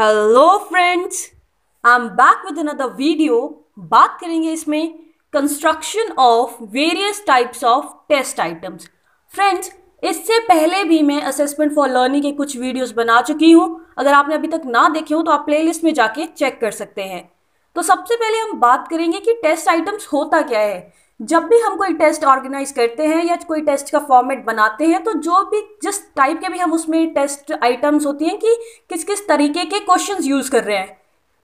hello friends I am back with another video बात करेंगे इसमें construction of various types of test items friends इससे पहले भी मैं असेसमेंट फॉर लर्निंग के कुछ वीडियोस बना चुकी हूँ अगर आपने अभी तक ना देखे हो तो आप प्लेलिस्ट में जाके चेक कर सकते हैं तो सबसे पहले हम बात करेंगे कि टेस्ट आइटम्स होता क्या है जब भी हम कोई टेस्ट ऑर्गेनाइज करते हैं या कोई टेस्ट का फॉर्मेट बनाते हैं तो जो भी जिस टाइप के भी हम उसमें टेस्ट आइटम्स होती हैं कि किस किस तरीके के क्वेश्चन यूज़ कर रहे हैं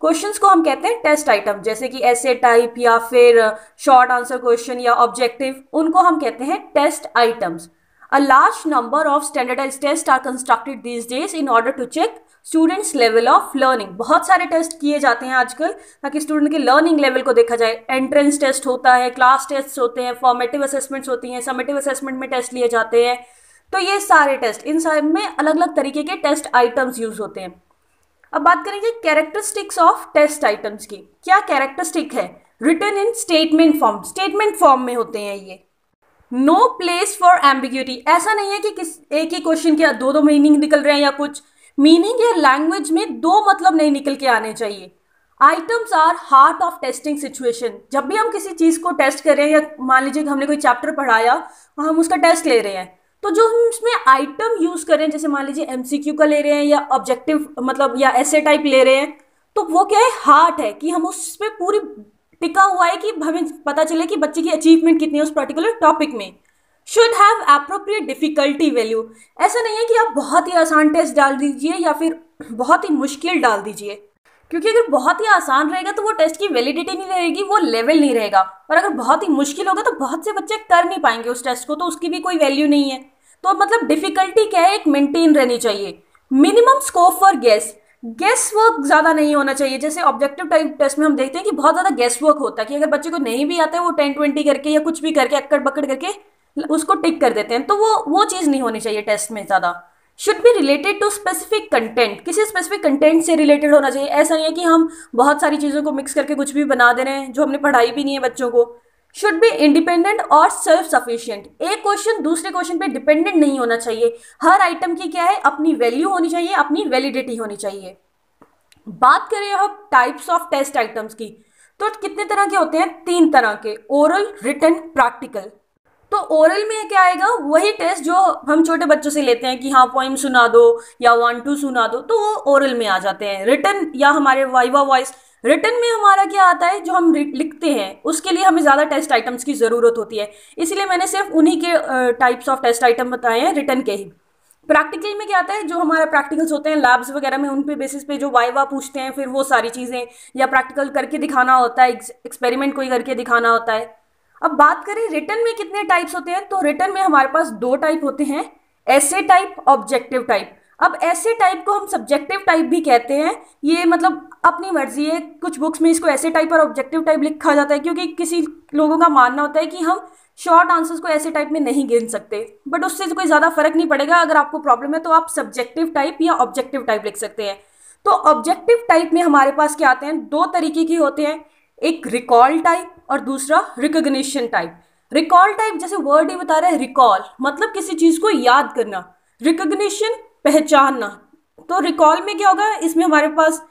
क्वेश्चन को हम कहते हैं टेस्ट आइटम जैसे कि ऐसे टाइप या फिर शॉर्ट आंसर क्वेश्चन या ऑब्जेक्टिव उनको हम कहते हैं test items a large number of standardize test are constructed these days in order to check students level of learning बहुत सारे टेस्ट किए जाते हैं आजकल ताकि स्टूडेंट के लर्निंग लेवल को देखा जाए एंट्रेंस टेस्ट होता है क्लास टेस्ट होते हैं फॉर्मेटिव असेसमेंट्स होती हैं समेटिव असेसमेंट में टेस्ट लिए जाते हैं तो ये सारे टेस्ट इन सब में अलग अलग तरीके के टेस्ट आइटम्स यूज होते हैं अब बात करेंगे कैरेक्टरिस्टिक्स ऑफ टेस्ट आइटम्स की क्या कैरेक्टरिस्टिक है written in statement form statement form में होते हैं ये नो प्लेस फॉर एम्बिग्यूटी ऐसा नहीं है कि किस एक ही क्वेश्चन के दो दो मीनिंग निकल रहे हैं या कुछ मीनिंग या लैंग्वेज में दो मतलब नहीं निकल के आने चाहिए items are heart of testing situation जब भी हम किसी चीज़ को टेस्ट कर रहे हैं या मान लीजिए कि हमने कोई चैप्टर पढ़ाया और हम उसका टेस्ट ले रहे हैं तो जो हम इसमें आइटम यूज़ कर रहे हैं जैसे मान लीजिए एमसीक्यू का ले रहे हैं या ऑब्जेक्टिव मतलब या ऐसे टाइप ले रहे हैं तो वो क्या है हार्ट है कि हम उस पर पूरी टिका हुआ है कि हमें पता चले कि बच्चे की अचीवमेंट कितनी है उस पर्टिकुलर टॉपिक में should have appropriate difficulty value ऐसा नहीं है कि आप बहुत ही आसान टेस्ट डाल दीजिए या फिर बहुत ही मुश्किल डाल दीजिए क्योंकि अगर बहुत ही आसान रहेगा तो वो टेस्ट की वैलिडिटी नहीं रहेगी वो लेवल नहीं रहेगा और अगर बहुत ही मुश्किल होगा तो बहुत से बच्चे कर नहीं पाएंगे उस टेस्ट को तो उसकी भी कोई वैल्यू नहीं है तो मतलब डिफ़िकल्टी क्या है एक मेंटेन रहनी चाहिए minimum scope for guess guess work ज़्यादा नहीं होना चाहिए जैसे ऑब्जेक्टिव टाइप टेस्ट में हम देखते हैं कि बहुत ज़्यादा गेस वर्क होता है कि अगर बच्चे को नहीं भी आता है वो टेन ट्वेंटी करके या कुछ भी करके अक्कड़ बक्कड़ करके उसको टिक कर देते हैं तो वो वो चीज़ नहीं होनी चाहिए टेस्ट में ज़्यादा should be related to specific content किसी स्पेसिफिक कंटेंट से रिलेटेड होना चाहिए ऐसा नहीं है कि हम बहुत सारी चीज़ों को मिक्स करके कुछ भी बना दे रहे हैं जो हमने पढ़ाई भी नहीं है बच्चों को शुड बी इंडिपेंडेंट और सेल्फ सफिशियंट एक क्वेश्चन दूसरे क्वेश्चन पे डिपेंडेंट नहीं होना चाहिए हर आइटम की क्या है अपनी वैल्यू होनी चाहिए अपनी वैलिडिटी होनी चाहिए बात करें अब टाइप्स ऑफ टेस्ट आइटम्स की तो कितने तरह के होते हैं तीन तरह के ओरल रिटर्न प्रैक्टिकल तो ओरल में क्या आएगा वही टेस्ट जो हम छोटे बच्चों से लेते हैं कि हाँ पोइम सुना दो या वन टू सुना दो तो वो ओरल में आ जाते हैं रिटर्न या हमारे वाइवा वॉइस रिटर्न में हमारा क्या आता है जो हम लिखते हैं उसके लिए हमें ज़्यादा टेस्ट आइटम्स की ज़रूरत होती है इसलिए मैंने सिर्फ उन्हीं के टाइप्स ऑफ टेस्ट आइटम बताए हैं रिटर्न के ही प्रैक्टिकल में क्या आता है जो हमारा प्रैक्टिकल्स होते हैं लैब्स वगैरह में उन पे बेसिस पे जो वाइवा पूछते हैं फिर वो सारी चीज़ें या प्रैक्टिकल करके दिखाना होता है एक्सपेरिमेंट कोई करके दिखाना होता है अब बात करें रिटर्न में कितने टाइप्स होते हैं तो रिटर्न में हमारे पास दो टाइप होते हैं ऐसे टाइप ऑब्जेक्टिव टाइप अब ऐसे टाइप को हम सब्जेक्टिव टाइप भी कहते हैं ये मतलब अपनी मर्जी है कुछ बुक्स में इसको ऐसे टाइप और ऑब्जेक्टिव टाइप लिखा जाता है क्योंकि किसी लोगों का मानना होता है कि हम शॉर्ट आंसर्स को ऐसे टाइप में नहीं गिन सकते बट उससे तो कोई ज़्यादा फर्क नहीं पड़ेगा अगर आपको प्रॉब्लम है तो आप सब्जेक्टिव टाइप या ऑब्जेक्टिव टाइप लिख सकते हैं तो ऑब्जेक्टिव टाइप में हमारे पास क्या आते हैं दो तरीके के होते हैं एक रिकॉल टाइप और दूसरा रिकोगशन टाइप रिकॉल टाइप जैसे वर्ड ही बता रहे हैं रिकॉल मतलब किसी चीज़ को याद करना रिकोगशन पहचानना तो रिकॉल में क्या होगा इसमें हमारे पास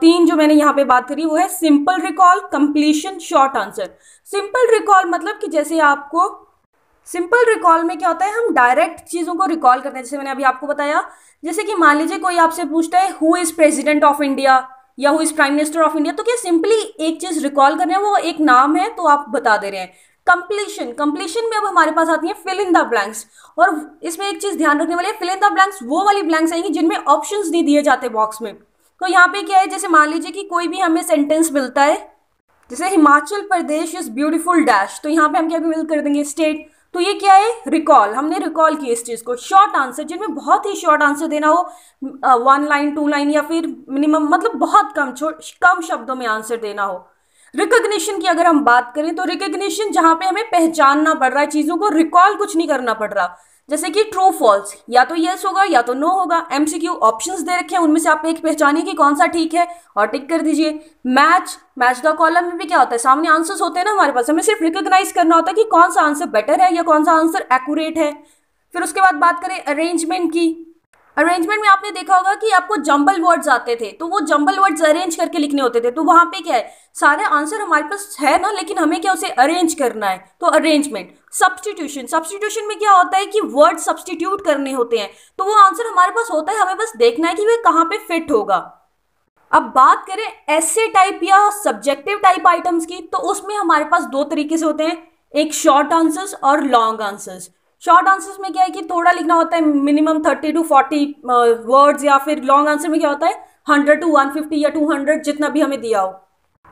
तीन जो मैंने यहाँ पे बात करी वो है simple recall completion short answer simple recall मतलब कि जैसे आपको सिंपल रिकॉल में क्या होता है हम डायरेक्ट चीज़ों को रिकॉल करते हैं जैसे मैंने अभी आपको बताया जैसे कि मान लीजिए कोई आपसे पूछता है who is president of India या who is prime minister of India तो क्या सिंपली एक चीज रिकॉल कर रहे हैं वो एक नाम है तो आप बता दे रहे हैं कंप्लीशन कंप्लीशन में अब हमारे पास आती है फिल इन द ब्लैंक्स और इसमें एक चीज ध्यान रखने वाली है फिल इन द ब्लैंक्स वो वाली ब्लैंक्स आएंगी जिनमें ऑप्शन नहीं दिए जाते बॉक्स में तो यहाँ पे क्या है जैसे मान लीजिए कि कोई भी हमें सेंटेंस मिलता है जैसे Himachal Pradesh is beautiful dash तो यहाँ पे हम क्या कर देंगे स्टेट तो ये क्या है रिकॉल हमने रिकॉल किया इस चीज़ को शॉर्ट आंसर जिनमें बहुत ही शॉर्ट आंसर देना हो वन लाइन टू लाइन या फिर मिनिमम मतलब बहुत कम कम शब्दों में आंसर देना हो रिकोग्निशन की अगर हम बात करें तो रिकोग्निशन जहां पे हमें पहचानना पड़ रहा है चीज़ों को रिकॉल कुछ नहीं करना पड़ रहा जैसे कि ट्रू फॉल्स या तो येस होगा या तो नो होगा एमसीक्यू ऑप्शंस दे रखे हैं उनमें से आप एक पहचानिए कि कौन सा ठीक है और टिक कर दीजिए मैच मैच का कॉलम में भी क्या होता है सामने आंसर्स होते हैं ना हमारे पास हमें सिर्फ रिकोगनाइज करना होता है कि कौन सा आंसर बेटर है या कौन सा आंसर एक्यूरेट है फिर उसके बाद बात करें अरेंजमेंट की अरेंजमेंट में आपने देखा होगा कि आपको जंबल वर्ड्स आते थे तो वो जंबल वर्ड्स अरेंज करके लिखने होते थे तो वहां पे क्या है सारे आंसर हमारे पास है ना लेकिन हमें क्या उसे अरेंज करना है तो अरेंजमेंट सब्सटीट्यूशन सब्सटीट्यूशन में क्या होता है कि वर्ड सब्सटीट्यूट करने होते हैं तो वो आंसर हमारे पास होता है हमें बस देखना है कि वह कहाँ पे फिट होगा अब बात करें ऐसे टाइप या सब्जेक्टिव टाइप आइटम्स की तो उसमें हमारे पास दो तरीके से होते हैं एक शॉर्ट आंसर्स और लॉन्ग आंसर्स शॉर्ट आंसर्स में क्या है कि थोड़ा लिखना होता है minimum thirty to forty words या फिर लॉन्ग आंसर में क्या होता है हंड्रेड टू वन फिफ्टी या टू हंड्रेड जितना भी हमें दिया हो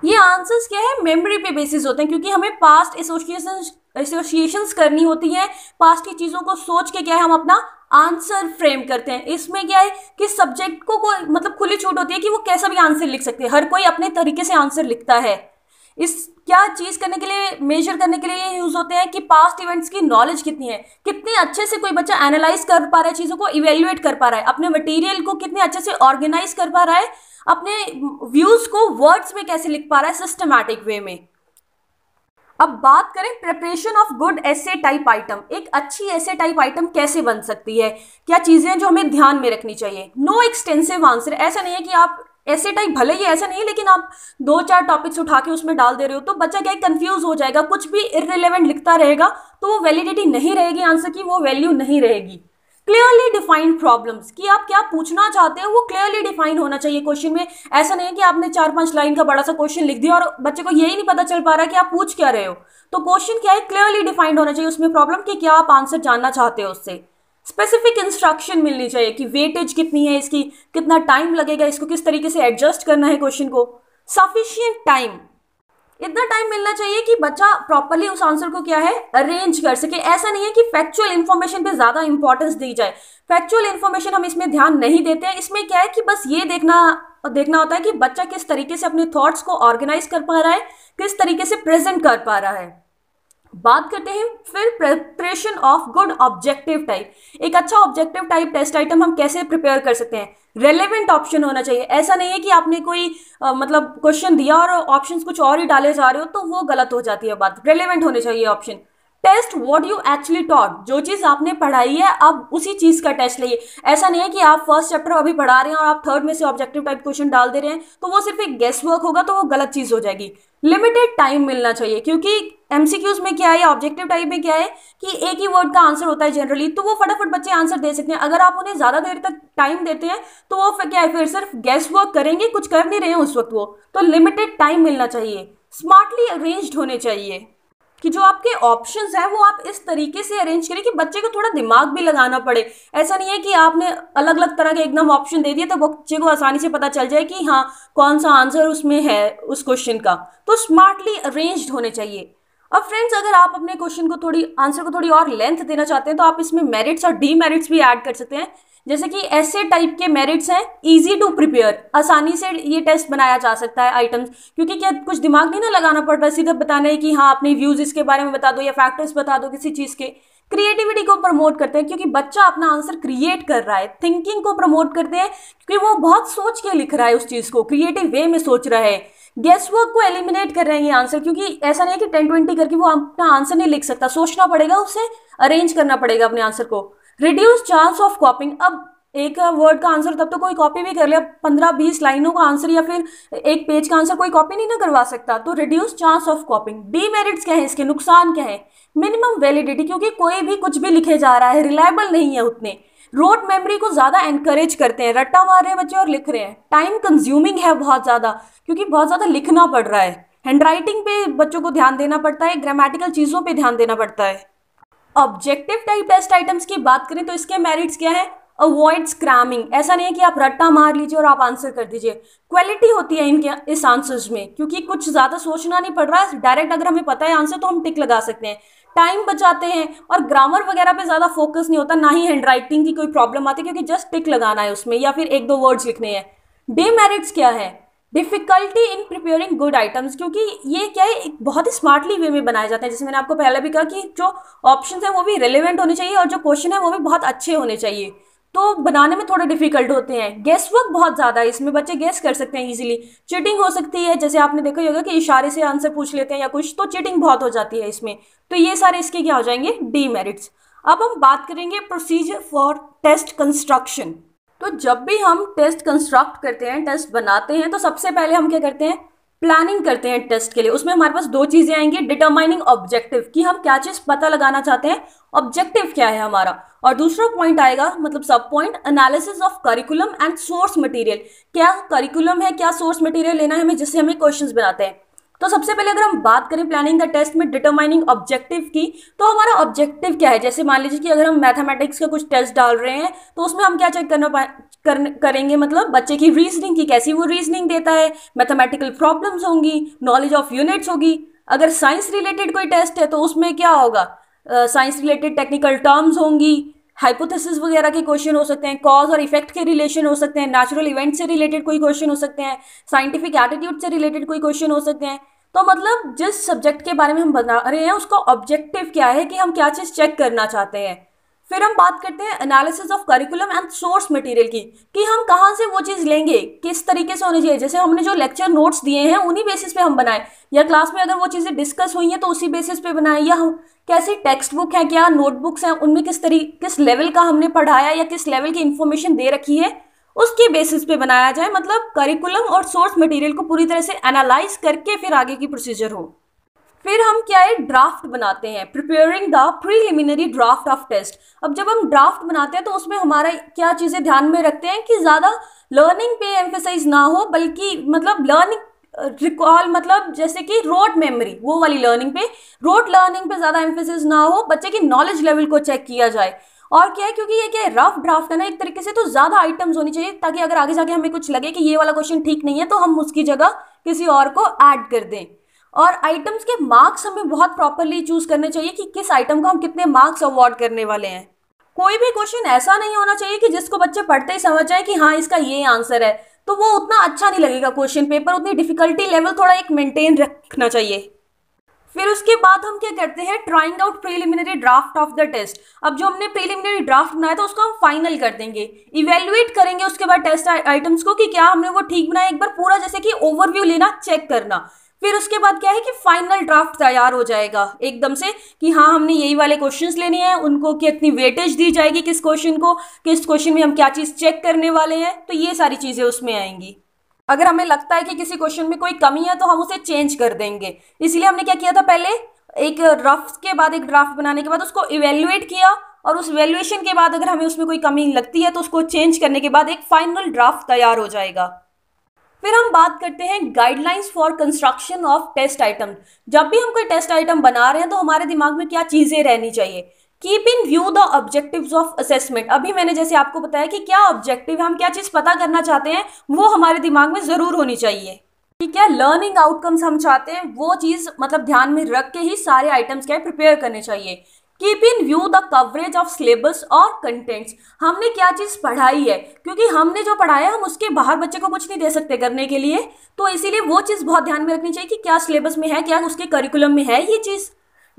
ये आंसर्स क्या है मेमोरी पे बेसिस होते हैं क्योंकि हमें पास्ट एसोसिएशन एसोसिएशन करनी होती है पास्ट की चीज़ों को सोच के क्या है हम अपना आंसर फ्रेम करते हैं इसमें क्या है कि सब्जेक्ट को कोई मतलब खुली छूट होती है कि वो कैसा भी आंसर लिख सकते हैं हर कोई अपने तरीके से आंसर लिखता है इस क्या चीज़ करने के लिए मेजर करने के लिए ये यूज़ होते हैं कि पास्ट इवेंट्स की नॉलेज कितनी है कितने अच्छे से कोई बच्चा एनालाइज कर पा रहा है चीज़ों को इवेल्युएट कर पा रहा है अपने मटेरियल को कितने अच्छे से ऑर्गेनाइज कर पा रहा है अपने व्यूज़ को वर्ड्स में कैसे लिख पा रहा है सिस्टमैटिक वे में अब बात करें preparation of good essay type item एक अच्छी ऐसे टाइप आइटम कैसे बन सकती है क्या चीज़ें जो हमें ध्यान में रखनी चाहिए नो एक्सटेंसिव आंसर ऐसा नहीं है कि आप ऐसे टाइप भले ही ऐसे नहीं लेकिन आप दो चार टॉपिक्स उठा के उसमें डाल दे रहे हो तो बच्चा क्या कंफ्यूज हो जाएगा कुछ भी इरेलीवेंट लिखता रहेगा तो वो वैलिडिटी नहीं रहेगी आंसर की वो वैल्यू नहीं रहेगी क्लियरली डिफाइंड प्रॉब्लम्स कि आप क्या पूछना चाहते हो वो क्लियरली डिफाइन होना चाहिए क्वेश्चन में ऐसा नहीं है कि आपने चार पांच लाइन का बड़ा सा क्वेश्चन लिख दिया और बच्चे को यही नहीं पता चल पा रहा कि आप पूछ क्या रहे हो तो क्वेश्चन क्या है क्लियरली डिफाइंड होना चाहिए उसमें प्रॉब्लम कि क्या आप आंसर जानना चाहते हो उससे स्पेसिफिक इंस्ट्रक्शन मिलनी चाहिए कि वेटेज कितनी है इसकी कितना टाइम लगेगा इसको किस तरीके से एडजस्ट करना है क्वेश्चन को सफिशियंट टाइम इतना टाइम मिलना चाहिए कि बच्चा प्रॉपरली उस आंसर को क्या है अरेंज कर सके ऐसा नहीं है कि फैक्चुअल इन्फॉर्मेशन पे ज़्यादा इंपॉर्टेंस दी जाए फैक्चुअल इन्फॉर्मेशन हम इसमें ध्यान नहीं देते हैं इसमें क्या है कि बस ये देखना देखना होता है कि बच्चा किस तरीके से अपने थॉट्स को ऑर्गेनाइज कर पा रहा है किस तरीके से प्रेजेंट कर पा रहा है बात करते हैं फिर preparation of good objective type एक अच्छा ऑब्जेक्टिव टाइप टेस्ट आइटम हम कैसे प्रिपेयर कर सकते हैं रेलेवेंट ऑप्शन होना चाहिए ऐसा नहीं है कि आपने कोई आ, मतलब क्वेश्चन दिया और ऑप्शंस कुछ और ही डाले जा रहे हो तो वो गलत हो जाती है बात रेलेवेंट होने चाहिए option test what you actually taught जो चीज़ आपने पढ़ाई है आप उसी चीज़ का टेस्ट लिए ऐसा नहीं है कि आप फर्स्ट चैप्टर अभी पढ़ा रहे हैं और आप थर्ड में से ऑब्जेक्टिव टाइप क्वेश्चन डाल दे रहे हैं तो वो सिर्फ एक गेस्ट वर्क होगा तो वो गलत चीज़ हो जाएगी लिमिटेड टाइम मिलना चाहिए क्योंकि एमसीक्यूज में क्या है ऑब्जेक्टिव टाइप में क्या है कि एक ही वर्ड का आंसर होता है जनरली तो वो फटाफट बच्चे आंसर दे सकते हैं अगर आप उन्हें ज़्यादा देर तक टाइम देते हैं तो वो क्या है फिर सिर्फ गैस वर्क करेंगे कुछ कर नहीं रहे हैं उस वक्त वो तो लिमिटेड टाइम मिलना चाहिए स्मार्टली अरेंज्ड होने चाहिए कि जो आपके ऑप्शंस हैं वो आप इस तरीके से अरेंज करें कि बच्चे को थोड़ा दिमाग भी लगाना पड़े ऐसा नहीं है कि आपने अलग अलग तरह के एकदम ऑप्शन दे दिए तो बच्चे को आसानी से पता चल जाए कि हाँ कौन सा आंसर उसमें है उस क्वेश्चन का तो स्मार्टली अरेंज होने चाहिए अब फ्रेंड्स अगर आप अपने क्वेश्चन को थोड़ी आंसर को थोड़ी और लेंथ देना चाहते हैं तो आप इसमें मेरिट्स और डीमेरिट्स भी ऐड कर सकते हैं जैसे कि ऐसे टाइप के मेरिट्स हैं इजी टू प्रिपेयर आसानी से ये टेस्ट बनाया जा सकता है आइटम्स क्योंकि क्या कुछ दिमाग नहीं ना लगाना पड़ रहा सीधा बताना है कि हाँ अपने व्यूज़ इसके बारे में बता दो या फैक्टर्स बता दो किसी चीज़ के क्रिएटिविटी को प्रमोट करते हैं क्योंकि बच्चा अपना आंसर क्रिएट कर रहा है थिंकिंग को प्रमोट करते हैं क्योंकि वो बहुत सोच के लिख रहा है उस चीज़ को क्रिएटिव वे में सोच रहा है गेस वर्क को एलिमिनेट कर रहे हैं ये आंसर क्योंकि ऐसा नहीं है कि टेन ट्वेंटी करके वो अपना आंसर नहीं लिख सकता सोचना पड़ेगा उसे अरेंज करना पड़ेगा अपने आंसर को रिड्यूस चांस ऑफ कॉपिंग अब एक वर्ड uh, का आंसर तब तो कोई कॉपी भी कर ले पंद्रह बीस लाइनों का आंसर या फिर एक पेज का आंसर कोई कॉपी नहीं ना करवा सकता तो reduce chance of copying demerits क्या है इसके नुकसान क्या है मिनिमम वैलिडिटी क्योंकि कोई भी कुछ भी लिखे जा रहा है रिलायबल नहीं है उतने रोड मेमोरी को ज़्यादा एनकरेज करते हैं रट्टा मार रहे हैं बच्चे और लिख रहे हैं टाइम कंज्यूमिंग है बहुत ज़्यादा क्योंकि बहुत ज़्यादा लिखना पड़ रहा है हैंड राइटिंग पे बच्चों को ध्यान देना पड़ता है ग्रामेटिकल चीज़ों पे ध्यान देना पड़ता है ऑब्जेक्टिव टाइप टेस्ट आइटम्स की बात करें तो इसके मेरिट्स क्या है अवॉइड स्क्रैमिंग ऐसा नहीं है कि आप रट्टा मार लीजिए और आप आंसर कर दीजिए क्वालिटी होती है इनके इस आंसर्स में क्योंकि कुछ ज़्यादा सोचना नहीं पड़ रहा है डायरेक्ट अगर हमें पता है आंसर तो हम टिक लगा सकते हैं टाइम बचाते हैं और ग्रामर वगैरह पे ज़्यादा फोकस नहीं होता ना ही हैंड राइटिंग की कोई प्रॉब्लम आती क्योंकि जस्ट टिक लगाना है उसमें या फिर एक दो वर्ड्स लिखने हैं डे क्या है difficulty in preparing good items क्योंकि ये क्या है एक बहुत ही स्मार्टली वे में बनाए जाते हैं जैसे मैंने आपको पहले भी कहा कि जो ऑप्शन है वो भी रेलिवेंट होने चाहिए और जो क्वेश्चन है वो भी बहुत अच्छे होने चाहिए तो बनाने में थोड़े डिफिकल्ट होते हैं गेस वर्क बहुत ज़्यादा है इसमें बच्चे गेस कर सकते हैं इजिली चीटिंग हो सकती है जैसे आपने देखा ही होगा कि इशारे से आंसर पूछ लेते हैं या कुछ तो चीटिंग बहुत हो जाती है इसमें तो ये सारे इसके क्या हो जाएंगे डीमेरिट्स अब हम बात करेंगे प्रोसीजर फॉर टेस्ट कंस्ट्रक्शन तो जब भी हम टेस्ट कंस्ट्रक्ट करते हैं टेस्ट बनाते हैं तो सबसे पहले हम क्या करते हैं प्लानिंग करते हैं टेस्ट के लिए उसमें हमारे पास दो चीज़ें आएंगी डिटरमाइनिंग ऑब्जेक्टिव कि हम क्या चीज़ पता लगाना चाहते हैं ऑब्जेक्टिव क्या है हमारा और दूसरा पॉइंट आएगा मतलब सब point analysis of curriculum and source material क्या करिकुलम है क्या सोर्स मटेरियल लेना है हमें जिससे हमें क्वेश्चन बनाते हैं तो सबसे पहले अगर हम बात करें प्लानिंग द टेस्ट में डिटरमाइनिंग ऑब्जेक्टिव की तो हमारा ऑब्जेक्टिव क्या है जैसे मान लीजिए कि अगर हम मैथमेटिक्स का कुछ टेस्ट डाल रहे हैं तो उसमें हम क्या चेक करना कर, करेंगे मतलब बच्चे की रीजनिंग की कैसी वो रीजनिंग देता है मैथमेटिकल प्रॉब्लम्स होंगी नॉलेज ऑफ यूनिट्स होगी अगर साइंस रिलेटेड कोई टेस्ट है तो उसमें क्या होगा साइंस रिलेटेड टेक्निकल टर्म्स होंगी हाइपोथेसिस वगैरह के क्वेश्चन हो सकते हैं कॉज और इफेक्ट के रिलेशन हो सकते हैं नेचुरल इवेंट से रिलेटेड कोई क्वेश्चन हो सकते हैं साइंटिफिक एटीट्यूड से रिलेटेड कोई क्वेश्चन हो सकते हैं तो मतलब जिस सब्जेक्ट के बारे में हम बता रहे हैं उसका ऑब्जेक्टिव क्या है कि हम क्या चीज़ चेक करना चाहते हैं फिर हम बात करते हैं analysis of curriculum and source material की कि हम कहाँ से वो चीज़ लेंगे किस तरीके से होनी चाहिए जैसे हमने जो लेक्चर नोट्स दिए हैं उन्हीं बेसिस पे हम बनाएं या क्लास में अगर वो चीज़ें डिस्कस हुई हैं तो उसी बेसिस पे बनाएं या हम कैसी टेक्स्ट बुक है क्या नोटबुक्स हैं उनमें किस तरी किस लेवल का हमने पढ़ाया या किस लेवल की इन्फॉर्मेशन दे रखी है उसके बेसिस पे बनाया जाए मतलब करिकुलम और सोर्स मटेरियल को पूरी तरह से एनालाइज करके फिर आगे की प्रोसीजर हो फिर हम क्या है ड्राफ्ट बनाते हैं preparing the preliminary draft of test अब जब हम ड्राफ्ट बनाते हैं तो उसमें हमारा क्या चीज़ें ध्यान में रखते हैं कि ज़्यादा लर्निंग पे एम्फेसाइज ना हो बल्कि मतलब लर्निंग रिकॉल मतलब जैसे कि रोड मेमोरी वो वाली लर्निंग पे रोड लर्निंग पे ज़्यादा एम्फेसिस ना हो बच्चे की नॉलेज लेवल को चेक किया जाए और क्या है क्योंकि ये क्या है रफ ड्राफ्ट है ना एक तरीके से तो ज़्यादा आइटम्स होनी चाहिए ताकि अगर आगे जाके हमें कुछ लगे कि ये वाला क्वेश्चन ठीक नहीं है तो हम उसकी जगह किसी और को ऐड कर दें और आइटम्स के मार्क्स हमें बहुत प्रॉपरली चूज करने चाहिए कि किस आइटम को हम कितने मार्क्स अवॉर्ड करने वाले हैं कोई भी क्वेश्चन ऐसा नहीं होना चाहिए कि जिसको बच्चे पढ़ते ही समझ जाए कि हाँ इसका ये आंसर है तो वो उतना अच्छा नहीं लगेगा क्वेश्चन पेपर उतनी डिफिकल्टी लेवल थोड़ा एक मेंटेन रखना चाहिए फिर उसके बाद हम क्या करते हैं trying out preliminary draft of the test अब जो हमने प्रीलिमिनरी ड्राफ्ट बनाया था उसको हम फाइनल कर देंगे इवेल्युएट करेंगे उसके बाद टेस्ट आइटम्स को कि क्या हमने वो ठीक बनाया एक बार पूरा जैसे कि ओवरव्यू लेना चेक करना फिर उसके बाद क्या है कि फाइनल ड्राफ्ट तैयार हो जाएगा एकदम से कि हाँ हमने यही वाले क्वेश्चंस लेने हैं उनको कितनी वेटेज दी जाएगी किस क्वेश्चन को किस क्वेश्चन में हम क्या चीज़ चेक करने वाले हैं तो ये सारी चीज़ें उसमें आएंगी अगर हमें लगता है कि किसी क्वेश्चन में कोई कमी है तो हम उसे चेंज कर देंगे इसलिए हमने क्या किया था पहले एक रफ के बाद एक ड्राफ्ट बनाने के बाद उसको इवेल्युएट किया और उस वैल्यूएशन के बाद अगर हमें उसमें कोई कमी लगती है तो उसको चेंज करने के बाद एक फाइनल ड्राफ्ट तैयार हो जाएगा फिर हम बात करते हैं guidelines for construction of test item जब भी हम कोई टेस्ट आइटम बना रहे हैं तो हमारे दिमाग में क्या चीज़ें रहनी चाहिए keep in view the objectives of assessment अभी मैंने जैसे आपको बताया कि क्या ऑब्जेक्टिव हम क्या चीज़ पता करना चाहते हैं वो हमारे दिमाग में ज़रूर होनी चाहिए ठीक है लर्निंग आउटकम्स हम चाहते हैं वो चीज़ मतलब ध्यान में रख के ही सारे आइटम्स क्या प्रिपेयर करने चाहिए keep in view the coverage of syllabus और कंटेंट्स हमने क्या चीज़ पढ़ाई है क्योंकि हमने जो पढ़ाया हम उसके बाहर बच्चे को कुछ नहीं दे सकते करने के लिए तो इसीलिए वो चीज़ बहुत ध्यान में रखनी चाहिए कि क्या सिलेबस में है क्या उसके करिकुलम में है ये चीज़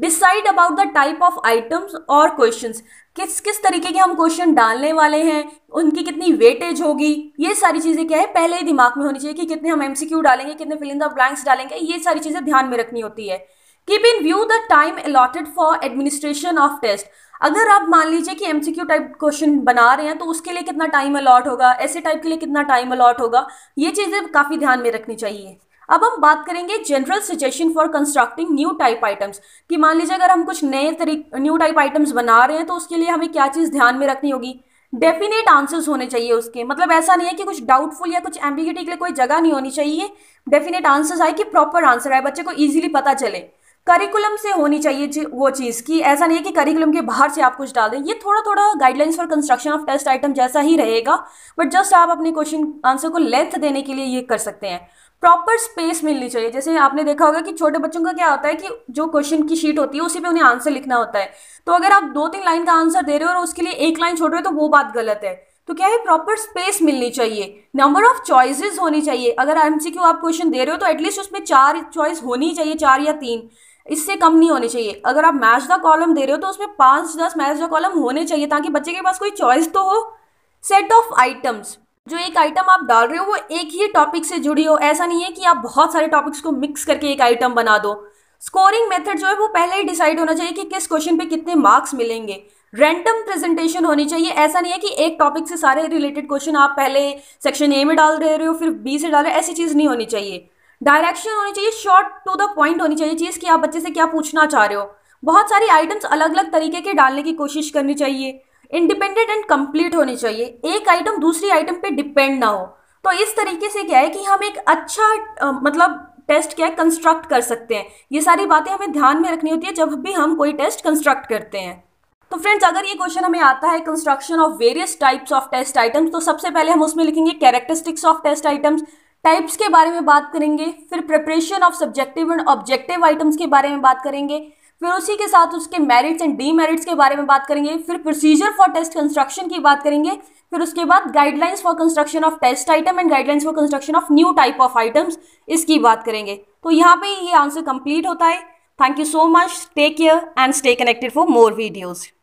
decide about the type of items और क्वेश्चन किस किस तरीके के हम क्वेश्चन डालने वाले हैं उनकी कितनी वेटेज होगी ये सारी चीज़ें क्या है पहले ही दिमाग में होनी चाहिए कि कितने हम एमसीक्यू डालेंगे कितने फिलिंग द ब्लैंक्स डालेंगे ये सारी चीज़ें ध्यान में रखनी होती है keep in view the time allotted for administration of test अगर आप मान लीजिए कि एमसीक्यू टाइप क्वेश्चन बना रहे हैं तो उसके लिए कितना टाइम अलॉट होगा ऐसे टाइप के लिए कितना टाइम अलॉट होगा ये चीज़ें काफ़ी ध्यान में रखनी चाहिए अब हम बात करेंगे general suggestion for constructing new type items कि मान लीजिए अगर हम कुछ नए तरीक न्यू टाइप आइटम्स बना रहे हैं तो उसके लिए हमें क्या चीज़ ध्यान में रखनी होगी डेफिनेट आंसर्स होने चाहिए उसके मतलब ऐसा नहीं है कि कुछ डाउटफुल या कुछ एम्बिगिटी के लिए कोई जगह नहीं होनी चाहिए डेफिनेट आंसर्स आए कि प्रॉपर आंसर आए बच्चे को ईजिली पता चले करिकुलम से होनी चाहिए वो चीज़ कि ऐसा नहीं है कि करिकुलम के बाहर से आप कुछ डाल दें ये थोड़ा थोड़ा guidelines for construction of test item जैसा ही रहेगा बट जस्ट आप अपने क्वेश्चन आंसर को लेंथ देने के लिए ये कर सकते हैं प्रॉपर स्पेस मिलनी चाहिए जैसे आपने देखा होगा कि छोटे बच्चों का क्या होता है कि जो क्वेश्चन की शीट होती है उसी पे उन्हें आंसर लिखना होता है तो अगर आप दो तीन लाइन का आंसर दे रहे हो और उसके लिए एक लाइन छोड़ रहे हो तो वो बात गलत है तो क्या है प्रॉपर स्पेस मिलनी चाहिए नंबर ऑफ चॉइसेस होनी चाहिए अगर एमसीक्यू आप क्वेश्चन दे रहे हो तो एटलीस्ट उसमें चार चॉइस होनी चाहिए चार या तीन इससे कम नहीं होने चाहिए अगर आप मैच द कॉलम दे रहे हो तो उसमें पांच दस मैच द कॉलम होने चाहिए ताकि बच्चे के पास कोई चॉइस तो हो सेट ऑफ आइटम्स जो एक आइटम आप डाल रहे हो वो एक ही टॉपिक से जुड़ी हो ऐसा नहीं है कि आप बहुत सारे टॉपिक्स को मिक्स करके एक आइटम बना दो स्कोरिंग मेथड जो है वो पहले ही डिसाइड होना चाहिए कि किस क्वेश्चन पे कितने मार्क्स मिलेंगे रैंडम प्रेजेंटेशन होनी चाहिए ऐसा नहीं है कि एक टॉपिक से सारे रिलेटेड क्वेश्चन आप पहले सेक्शन ए में डाल रहे हो फिर बी से डाल रहे हो ऐसी चीज़ नहीं होनी चाहिए डायरेक्शन होनी चाहिए शॉर्ट टू द पॉइंट होनी चाहिए चीज़ कि आप बच्चे से क्या पूछना चाह रहे हो बहुत सारी आइटम्स अलग अलग तरीके के डालने की कोशिश करनी चाहिए इंडिपेंडेंट एंड कंप्लीट होनी चाहिए एक आइटम दूसरी आइटम पे डिपेंड ना हो तो इस तरीके से क्या है कि हम एक अच्छा आ, मतलब टेस्ट क्या है कंस्ट्रक्ट कर सकते हैं ये सारी बातें हमें ध्यान में रखनी होती है जब भी हम कोई टेस्ट कंस्ट्रक्ट करते हैं तो फ्रेंड्स अगर ये क्वेश्चन हमें आता है construction of various types of test items तो सबसे पहले हम उसमें लिखेंगे characteristics of test items types के बारे में बात करेंगे फिर preparation of subjective and objective items के बारे में बात करेंगे फिर उसी के साथ उसके मेरिट्स एंड डीमेरिट्स के बारे में बात करेंगे फिर प्रोसीजर फॉर टेस्ट कंस्ट्रक्शन की बात करेंगे फिर उसके बाद guidelines for construction of test item and guidelines for construction of new type of items इसकी बात करेंगे तो यहाँ पे ये आंसर कंप्लीट होता है thank you so much take care and stay connected for more videos